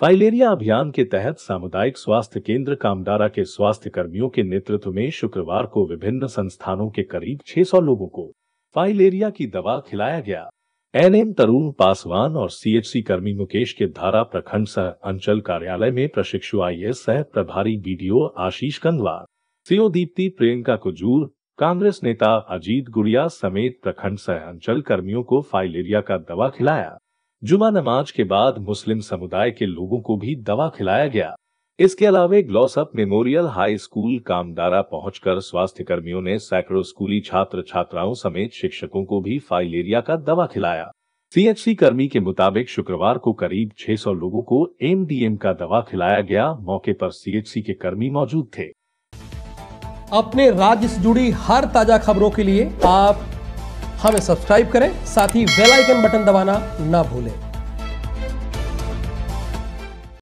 filaria अभियान के तहत सामुदायिक स्वास्थ्य केंद्र कामडारा के स्वास्थ्य कर्मियों के नेतृत्व में शुक्रवार को विभिन्न संस्थानों के करीब 600 लोगों को फाइलेरिया की दवा खिलाया गया एन एम तरुण पासवान और सीएचसी कर्मी मुकेश के धारा प्रखंड सह अंचल कार्यालय में प्रशिक्षु आई सह प्रभारी बीडीओ आशीष कंदवार सीओ दीप्ति प्रियंका कुजूर कांग्रेस नेता अजीत गुड़िया समेत प्रखंड सह अंचल कर्मियों को फाइलेरिया का दवा खिलाया जुमा नमाज के बाद मुस्लिम समुदाय के लोगों को भी दवा खिलाया गया इसके अलावा ग्लॉसअप मेमोरियल हाई स्कूल कामदारा पहुंचकर स्वास्थ्य कर्मियों ने सैकड़ों स्कूली छात्र छात्राओं समेत शिक्षकों को भी फाइलेरिया का दवा खिलाया सीएचसी कर्मी के मुताबिक शुक्रवार को करीब 600 लोगों को एमडीएम का दवा खिलाया गया मौके पर सीएचसी के कर्मी मौजूद थे अपने राज्य से जुड़ी हर ताजा खबरों के लिए आप हमें सब्सक्राइब करें साथ ही बेल आइकन बटन दबाना ना भूलें